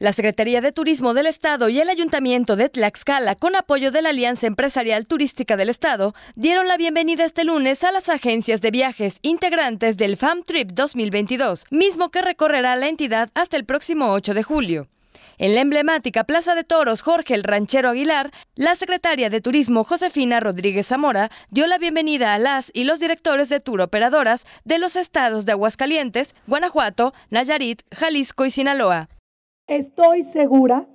La Secretaría de Turismo del Estado y el Ayuntamiento de Tlaxcala, con apoyo de la Alianza Empresarial Turística del Estado, dieron la bienvenida este lunes a las agencias de viajes integrantes del FAM Trip 2022, mismo que recorrerá la entidad hasta el próximo 8 de julio. En la emblemática Plaza de Toros Jorge el Ranchero Aguilar, la secretaria de Turismo Josefina Rodríguez Zamora dio la bienvenida a las y los directores de tour operadoras de los estados de Aguascalientes, Guanajuato, Nayarit, Jalisco y Sinaloa. Estoy segura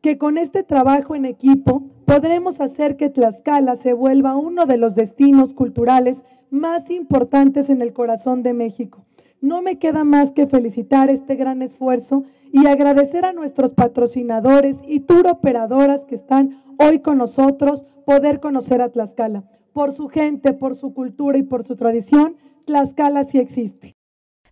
que con este trabajo en equipo podremos hacer que Tlaxcala se vuelva uno de los destinos culturales más importantes en el corazón de México. No me queda más que felicitar este gran esfuerzo y agradecer a nuestros patrocinadores y tour operadoras que están hoy con nosotros poder conocer a Tlaxcala. Por su gente, por su cultura y por su tradición, Tlaxcala sí existe.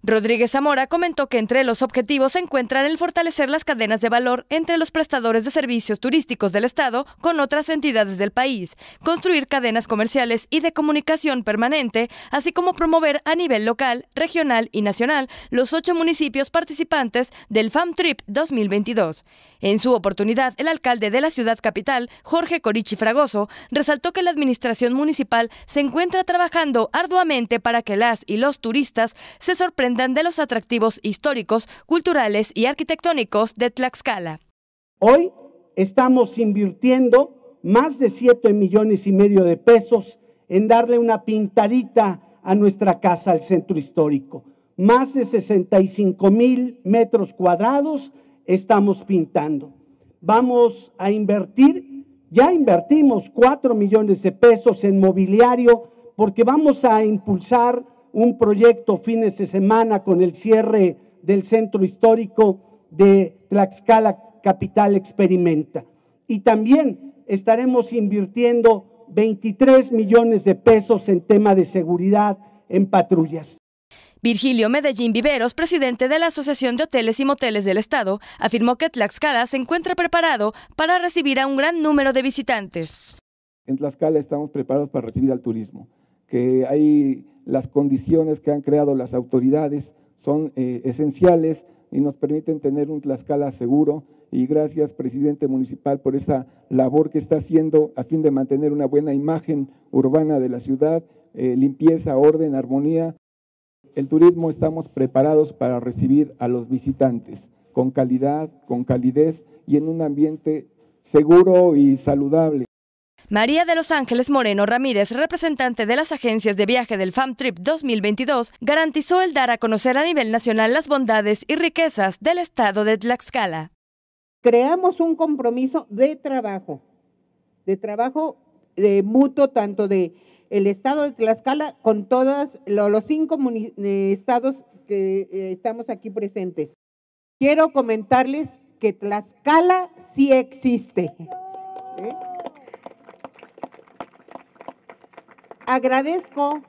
Rodríguez Zamora comentó que entre los objetivos se encuentran el fortalecer las cadenas de valor entre los prestadores de servicios turísticos del Estado con otras entidades del país, construir cadenas comerciales y de comunicación permanente, así como promover a nivel local, regional y nacional los ocho municipios participantes del FAM Trip 2022. En su oportunidad, el alcalde de la ciudad capital, Jorge Corichi Fragoso, resaltó que la administración municipal se encuentra trabajando arduamente para que las y los turistas se sorprendan de los atractivos históricos, culturales y arquitectónicos de Tlaxcala. Hoy estamos invirtiendo más de 7 millones y medio de pesos en darle una pintadita a nuestra casa, al centro histórico. Más de 65 mil metros cuadrados estamos pintando. Vamos a invertir, ya invertimos 4 millones de pesos en mobiliario porque vamos a impulsar un proyecto fines de semana con el cierre del centro histórico de Tlaxcala Capital Experimenta. Y también estaremos invirtiendo 23 millones de pesos en tema de seguridad en patrullas. Virgilio Medellín Viveros, presidente de la Asociación de Hoteles y Moteles del Estado, afirmó que Tlaxcala se encuentra preparado para recibir a un gran número de visitantes. En Tlaxcala estamos preparados para recibir al turismo, que hay las condiciones que han creado las autoridades son eh, esenciales y nos permiten tener un Tlaxcala seguro y gracias presidente municipal por esta labor que está haciendo a fin de mantener una buena imagen urbana de la ciudad, eh, limpieza, orden, armonía el turismo estamos preparados para recibir a los visitantes con calidad, con calidez y en un ambiente seguro y saludable. María de Los Ángeles Moreno Ramírez, representante de las agencias de viaje del FAMTRIP 2022, garantizó el dar a conocer a nivel nacional las bondades y riquezas del estado de Tlaxcala. Creamos un compromiso de trabajo, de trabajo de mutuo tanto de el estado de Tlaxcala con todos los cinco eh, estados que eh, estamos aquí presentes. Quiero comentarles que Tlaxcala sí existe. ¿eh? Agradezco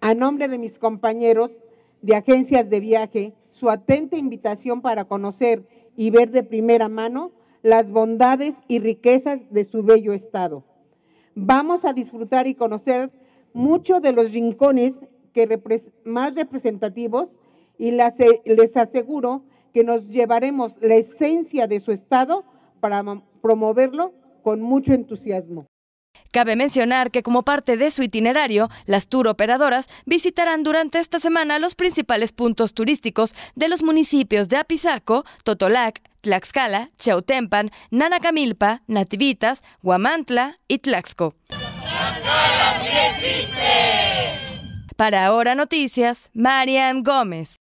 a nombre de mis compañeros de agencias de viaje su atenta invitación para conocer y ver de primera mano las bondades y riquezas de su bello estado. Vamos a disfrutar y conocer muchos de los rincones que más representativos y e-, les aseguro que nos llevaremos la esencia de su estado para promoverlo con mucho entusiasmo. Cabe mencionar que como parte de su itinerario, las tour operadoras visitarán durante esta semana los principales puntos turísticos de los municipios de Apizaco, Totolac, Tlaxcala, Chautempan, Nanacamilpa, Nativitas, Guamantla y Tlaxco. Para Ahora Noticias, Marian Gómez.